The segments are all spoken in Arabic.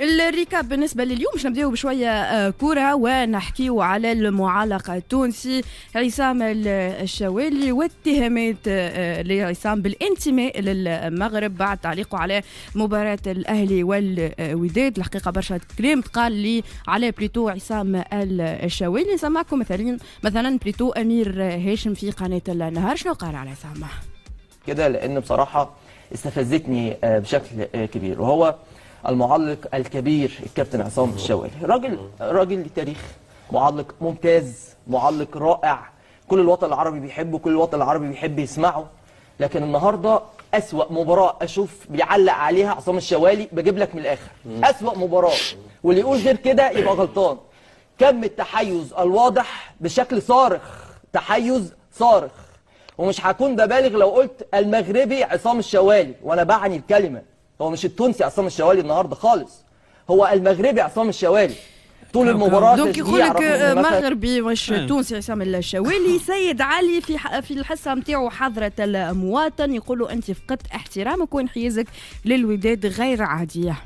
الريكاب بالنسبه لليوم باش نبداو بشويه آه، كوره ونحكيو على المعلقه التونسي عصام الشوالي واتهامات آه، لعصام بالانتماء للمغرب بعد تعليقه على مباراه الاهلي والوداد الحقيقه برشا كلام تقال لي على بليتو عصام الشوالي سمعكم مثلا مثلا بليتو امير هاشم في قناه النهار شنو قال على عصام كده لان بصراحه استفزتني آه، بشكل كبير وهو المعلق الكبير الكابتن عصام الشوالي راجل راجل تاريخ معلق ممتاز معلق رائع كل الوطن العربي بيحبه كل الوطن العربي بيحب يسمعه لكن النهارده أسوأ مباراة أشوف بيعلق عليها عصام الشوالي بجيب لك من الآخر أسوأ مباراة واللي يقول غير كده يبقى غلطان كم التحيز الواضح بشكل صارخ تحيز صارخ ومش هكون ببالغ لو قلت المغربي عصام الشوالي وأنا بعني الكلمة هو مش التونسي عصام الشوالي النهارده خالص هو المغربي عصام الشوالي طول المباراه دونك يقول لك مغربي مش إيه. تونسي عصام الشوالي سيد علي في في الحصه نتاعو حضره المواطن يقولوا انت فقدت احترامك وانحيازك للوداد غير عاديه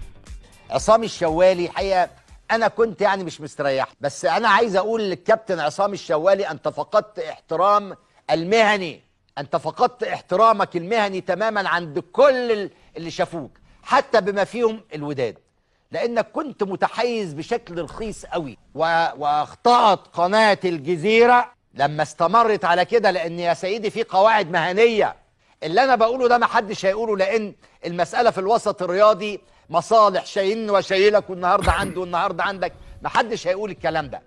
عصام الشوالي حقيقه انا كنت يعني مش مستريح بس انا عايز اقول للكابتن عصام الشوالي انت فقدت احترام المهني انت فقدت احترامك المهني تماما عند كل اللي شافوك حتى بما فيهم الوداد لانك كنت متحيز بشكل رخيص قوي واخطات قناه الجزيره لما استمرت على كده لان يا سيدي في قواعد مهنيه اللي انا بقوله ده ما حدش هيقوله لان المساله في الوسط الرياضي مصالح شايلني وشايلك والنهارده عنده والنهارده عندك ما حدش هيقول الكلام ده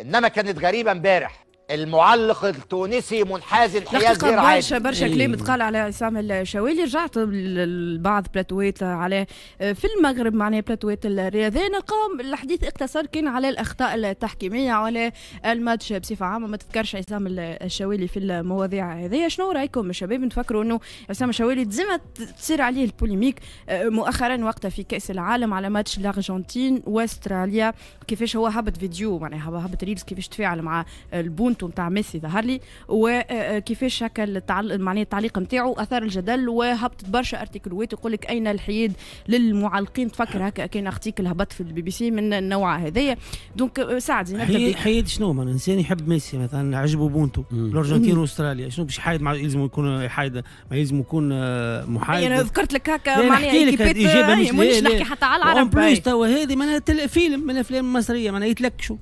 انما كانت غريبه امبارح المعلق التونسي منحاز انحياز غير عادي برشا برشا إيه. كلام تقال على عصام الشوالي رجعت لبعض بلاتوات على آه، في المغرب معناها بلاتوات الرياضيه نلقاهم الحديث اقتصر كان على الاخطاء التحكيميه على الماتش بصفه عامه ما تذكرش عصام الشوالي في المواضيع هذه شنو رايكم شباب نفكروا انه عصام الشوالي ديما تصير عليه البوليميك آه، مؤخرا وقتها في كاس العالم على ماتش الارجنتين واستراليا كيفاش هو هبط فيديو معناها هبط ريلز كيفاش تفاعل مع البونت مشكلته نتاع ميسي ظهر لي وكيفاش آه، آه، هكا معناها التعليق نتاعو اثار الجدل وهبطت برشا ارتيكلوات يقول لك اين الحياد للمعلقين تفكر هكا كان ارتيكل هبط في البي بي سي من النوع هذايا دونك سعدي حياد, حياد شنو من انسان يحب ميسي مثلا عجبه بونتو الارجنتين واستراليا شنو باش يحايد مع يلزم يكون يحايد ما يلزم يكون آه، محايد انا ذكرت لك هكا معناها كيفاش نحكي حتى على العرب بلوس توا هذه معناها فيلم من الافلام المصريه معناها يتلكشوا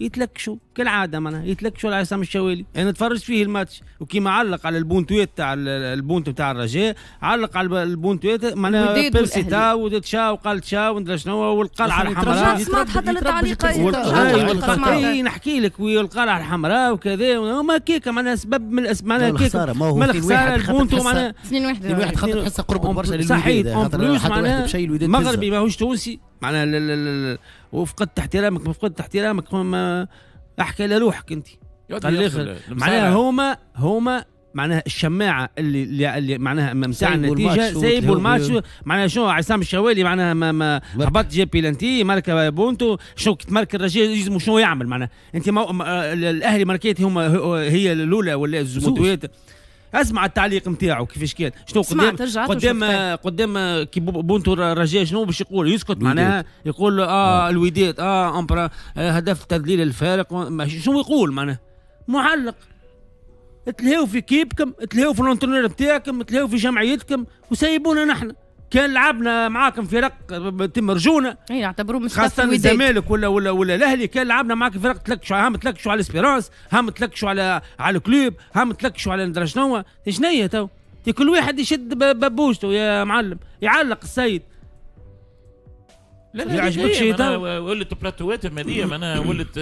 يتلكشوا كالعاده معنا يتلكشوا على عصام الشوالي انا تفرج فيه الماتش وكيما علق على البونتويت تاع البونتو تاع الرجاء علق على البونتويت معنا بيرسي تا وتشا وقال تشا ندري شنو والقلعه الحمراء حتى أيوة، نحكي لك والقلعه الحمراء وكذا وما كيك معنا سبب من الاسماء معنا كيك ما الخساره البونتو معنا 2 1 2 1 خاطر تحسها قرب برشا للوداد صحيح معنا مغربي ماهوش تونسي معناها وفقدت احترامك ما فقدت احترامك ما احكي لروحك انت الاخر معناها هما هما معناها الشماعه اللي اللي, معناها ممتاع النتيجه سايبوا الماتش معناها شنو عصام الشوالي معناها ما ما هبط جاب بيلانتي ماركا بونتو شو تمارك الرجال يلزم شنو يعمل معناها انت ما الاهلي ماركيتي هما هي الاولى ولا الزبوتويات اسمع التعليق نتاعو كيفاش كان شنو قدام قدام قدام كي بونتو الرجاء شنو باش يقول يسكت معناها يقول آه،, اه الوداد اه امبرا آه، هدف تذليل الفارق شنو يقول معناها معلق تلهوا في كيبكم تلهوا في الانترنت نتاعكم تلهوا في جمعيتكم وسيبونا نحن كان لعبنا معاكم فرق تمرجونه اي نعتبروه مش خاصه الزمالك ولا ولا ولا الاهلي كان لعبنا معاكم فرق تلكشوا هم تلكشوا على اسبيرانس هم تلكشوا على على الكلوب هم تلكشوا على ندرا شنو شنو تو كل واحد يشد ببوشته يا معلم يعلق السيد لا لا يعجبك شيء ولت بلاتوات هذه معناها ولت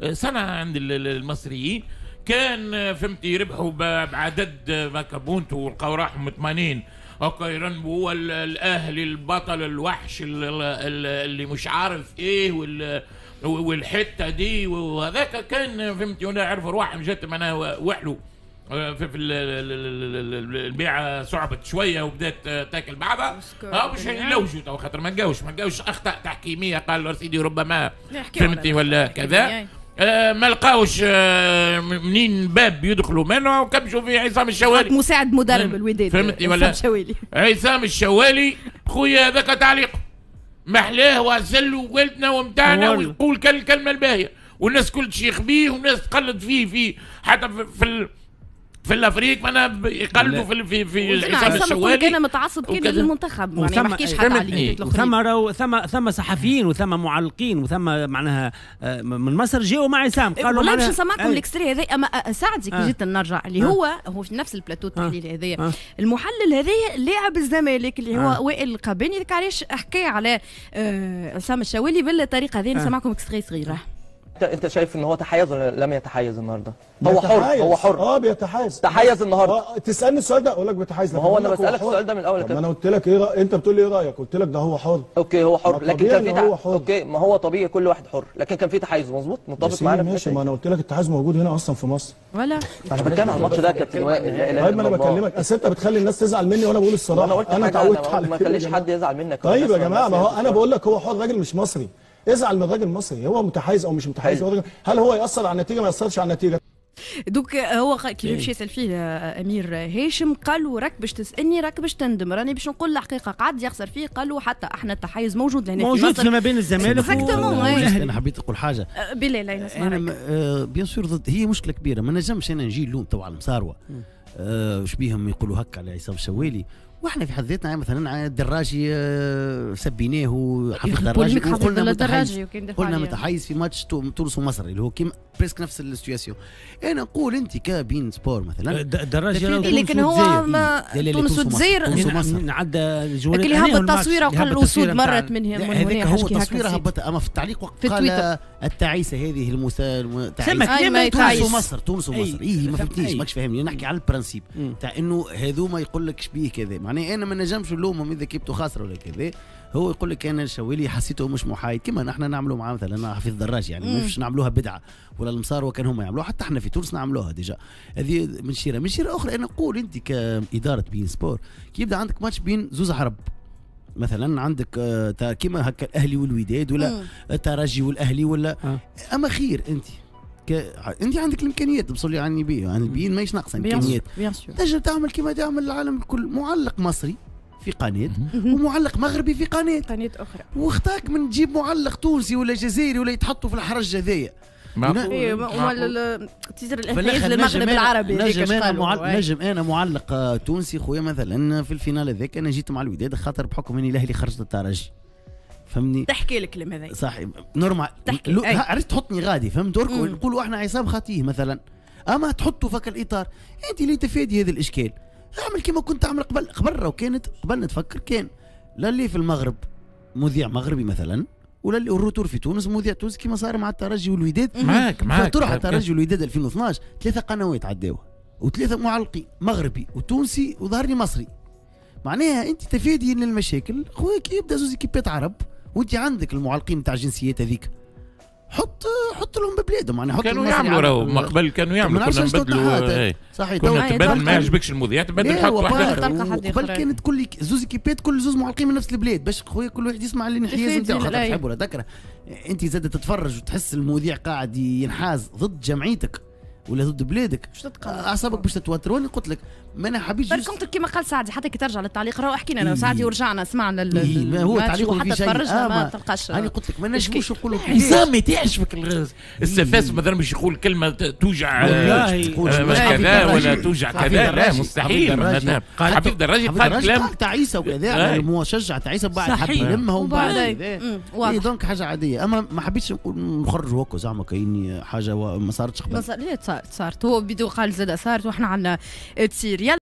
آه، صنع عند المصريين كان آه، فهمتي يربحوا بعدد ماكابونتو ولقاو راحهم 80 وقيران هو الاهلي البطل الوحش اللي مش عارف ايه وال والحته دي وهذاك كان فهمت وانا عرف روح جت معناها وحلو في البيعه صعبت شويه وبدات آه، تاكل بعضها اه مش يلوجوا تو خاطر ما تجاوش ما تجاوش اخطاء تحكيميه قال سيدي ربما فهمتي ولا كذا يعني. آه، ما لقاوش آه، منين باب يدخلوا منه وكبشوا في عصام الشوالي مساعد مدرب الوداد فهمتني ولا الشوالي عصام الشوالي خويا هذاك تعليقه محلاه وعسل ووالدنا ومتاعنا ويقول كل الكلمه الباهيه والناس كل شيخ بيه والناس تقلد فيه في حتى في, في في الافريق معناها يقلدوا في في في عصام الشوالي انا متعصب كده للمنتخب يعني ما نحكيش حتى عليه إيه، ثم راهو ثم ثم صحفيين وثم معلقين وثم معناها آه، من مصر جاوا مع عصام إيه، قالوا والله باش نسمعكم إيه. الاكستري هذا اما سعدي كي جيت نرجع اللي آه. هو هو في نفس البلاتو آه. التحليل هذايا المحلل هذايا لاعب الزمالك اللي هو وائل القباني علاش حكى على عصام الشوالي بالطريقه هذه نسمعكم اكستري صغيره انت انت شايف ان هو تحيز ولا لم يتحيز النهارده هو حر هو حر اه بيتحيز تحيز النهارده آه تسالني السؤال ده اقول لك بيتحيز ما هو انا بسالك السؤال ده من الاول كده ما انا قلت لك ايه رأ... انت بتقول لي ايه رايك قلت لك ده هو حر اوكي هو حر لكن كان في تحيز حر. اوكي ما هو طبيعي كل واحد حر لكن كان في تحيز مظبوط متفق معانا ماشي ما انا قلت لك التحيز موجود هنا اصلا في مصر ولا انا بتكلم على الماتش ده كابتن وائل طيب انا بكلمك اصل انت بتخلي الناس تزعل مني وانا بقول الصراحه انا اتعودت على ما تخليش حد يزعل منك طيب يا جماعه ما هو انا بقول لك هو حر راجل مش مصري ازعل من الراجل المصري هو متحيز او مش متحيز هل, هل هو ياثر على النتيجه ما ياثرش على النتيجه دوك هو كي يمشي إيه. يسال فيه امير هاشم قال له راك باش تسالني راك باش تندم راني باش نقول الحقيقه قعد يخسر فيه قال له حتى احنا التحيز موجود لهنا موجود فيما بين الزمالك انا حبيت نقول حاجه أه، بلا لا انا بيان سور أه، ضد هي مشكله كبيره ما نجمش انا نجي اللوم تو على المساروه آه بيهم يقولوا هكا على عصام الشوالي واحنا في حد ذاتنا يعني مثلا الدراجي آه، سبيناه وحفظ الدراجي وقلنا متحيز قلنا متحيز في ماتش تونس ومصر اللي هو كيما بريسك نفس السيتياسيون انا نقول انت كبين سبور مثلا الدراجي لكن هو تونس وتزير نعم. نعدى الجوال لكن هبط التصويره وقال الاسود مرت من هنا هو التصويره هبط اما في التعليق وقت قال التعيسه هذه المسا ثم تونس ومصر تونس ومصر اي إيه، ما فهمتنيش ماكش فاهمني نحكي على البرانسيب تاع انه هذوما يقول لك شبيه كذا معناها يعني انا ما نجمش نلومهم اذا كيبتوا خاسره ولا كذا هو يقول لك انا الشوالي حسيته مش محايد كما نحن نعملوا معاه مثلا حفيظ الدراج يعني ما فيش نعملوها بدعه ولا المصاروه كان هما يعملوها حتى احنا في تونس نعملوها ديجا هذه من شيره من شيره اخرى انا نقول انت كاداره بين سبور كي يبدا عندك ماتش بين زوز عرب مثلا عندك آه، كيما هكا الاهلي والوداد ولا الترجي والاهلي ولا آه. اما خير انت ك... انت عندك الامكانيات بصلي على النبي عن يعني البيين ماهيش ناقصه امكانيات تنجم تعمل كما تعمل العالم الكل معلق مصري في قناة ومعلق مغربي في قناة قناة أخرى واختاك من تجيب معلق تونسي ولا جزائري ولا يتحطوا في الحرج هذايا معقول إيه، تيزر للمغرب العربي نجم انا معلق نجم انا معلق تونسي خويا مثلا في الفينال هذاك انا جيت مع الوداد خاطر بحكم اني الاهلي خرجت الترجي فهمني تحكي الكلام هذا صح نورمال تحكي لو... عرفت تحطني غادي فهمت نقولوا احنا عصام خطيه مثلا اما تحطوا فك الاطار انت اللي تفادي هذا الاشكال اعمل كما كنت تعمل قبل قبل وكانت قبل نتفكر كان لا اللي في المغرب مذيع مغربي مثلا ولا الروتور في تونس مذيع تونس كما صار مع الترجي والوداد معاك معاك فتروح الترجي والوداد 2012 ثلاثه قنوات عداوه وثلاثه معلقين مغربي وتونسي وظهرني مصري معناها انت تفادي للمشاكل خويا كي يبدا زوز كيبات عرب وانت عندك المعلقين نتاع الجنسيات هذيك حط حط لهم ببلادهم يعني حط كانوا يعملوا راهو ما قبل كانوا يعملوا كنا نبدلوا إيه. صحيح كنا تبدل ما يعجبكش المذيع تبدل إيه، حط واحد قبل كانت كل زوز كيبات كل زوز معلقين من نفس البلاد باش خويا كل واحد يسمع الانحياز نتاعو خاطر تحب ولا تكره إيه، انت زاد تتفرج وتحس المذيع قاعد ينحاز ضد جمعيتك ولا ضد بلادك شنو تتقلق آه، اعصابك باش تتوتر وانا قلت لك ما انا حبيت برك قلت كيما قال سعدي حتى كي ترجع للتعليق راهو حكينا انا وسعدي إيه. ورجعنا سمعنا لل... إيه ما هو تعليق في شيء آه ما تلقاش انا قلت لك ما نجموش نقولوا حسام تعجبك السفاس مثلا مش يقول كلمه توجع آه، كذا ولا توجع كذا لا مستحيل حبيب دراجي قال كلام تاع عيسى وكذا مشجع تاع عيسى بعد حتى يلمها ومن بعد دونك حاجه عاديه اما ما حبيتش نخرج هكا زعما كاين حاجه ما صارتش قبل صارت صارت هو بدو قال زاد صارت واحنا عنا تصير يلا